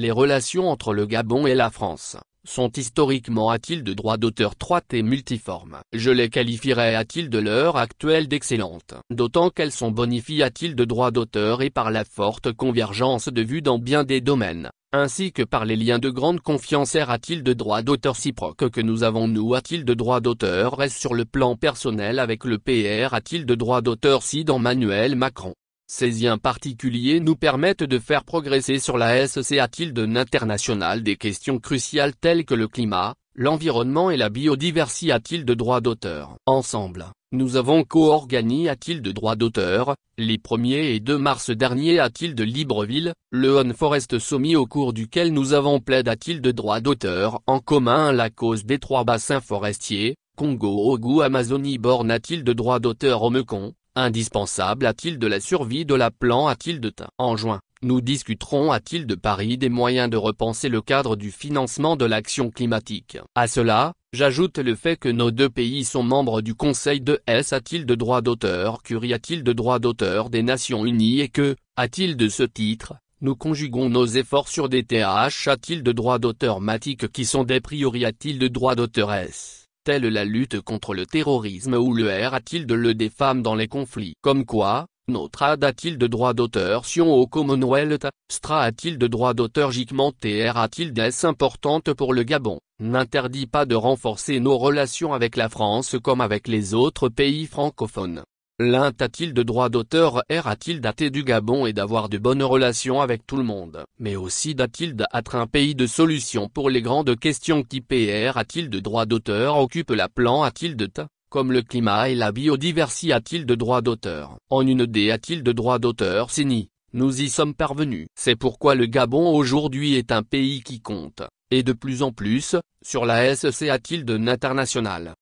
Les relations entre le Gabon et la France, sont historiquement à de droits d'auteur troite et multiforme. Je les qualifierais à de l'heure actuelle d'excellentes. D'autant qu'elles sont bonifiées à de droits d'auteur et par la forte convergence de vues dans bien des domaines, ainsi que par les liens de grande confiance a-t-il de droits d'auteur proque que nous avons nous a-t-il de droits d'auteur S sur le plan personnel avec le PR a-t-il de droit d'auteur si dans Manuel Macron. Ces liens particuliers nous permettent de faire progresser sur la SC à tilde internationale des questions cruciales telles que le climat, l'environnement et la biodiversité à tilde droit d'auteur. Ensemble, nous avons co-organisé à tilde droit d'auteur, les 1er et 2 mars dernier à tilde Libreville, le On Forest Summit au cours duquel nous avons plaidé à tilde droit d'auteur en commun la cause des trois bassins forestiers, Congo au Amazonie borne à de droit d'auteur au Mekong, Indispensable a-t-il de la survie de la plan a-t-il de ta En juin, nous discuterons a-t-il de Paris des moyens de repenser le cadre du financement de l'action climatique. À cela, j'ajoute le fait que nos deux pays sont membres du Conseil de S a-t-il de droit d'auteur Curie a-t-il de droit d'auteur des Nations Unies et que, a-t-il de ce titre, nous conjuguons nos efforts sur des TH a-t-il de droits d'auteur matique qui sont des priori a-t-il de droit d'auteur S telle la lutte contre le terrorisme ou le R-a-t-il de le des femmes dans les conflits Comme quoi, notre a-t-il de droit d'auteur Sion au Commonwealth Stra a-t-il de droit d'auteur et TR a-t-il des importante pour le Gabon N'interdit pas de renforcer nos relations avec la France comme avec les autres pays francophones. L'un a-t-il de droit d'auteur R a-t-il daté du Gabon et d'avoir de bonnes relations avec tout le monde Mais aussi d'a-t-il d'être un pays de solution pour les grandes questions qui PR a-t-il de droit d'auteur occupe la plan a-t-il de ta comme le climat et la biodiversité a-t-il de droit d'auteur En une D a-t-il de droit d'auteur ni, Nous y sommes parvenus. C'est pourquoi le Gabon aujourd'hui est un pays qui compte, et de plus en plus, sur la SC a-t-il de l'international.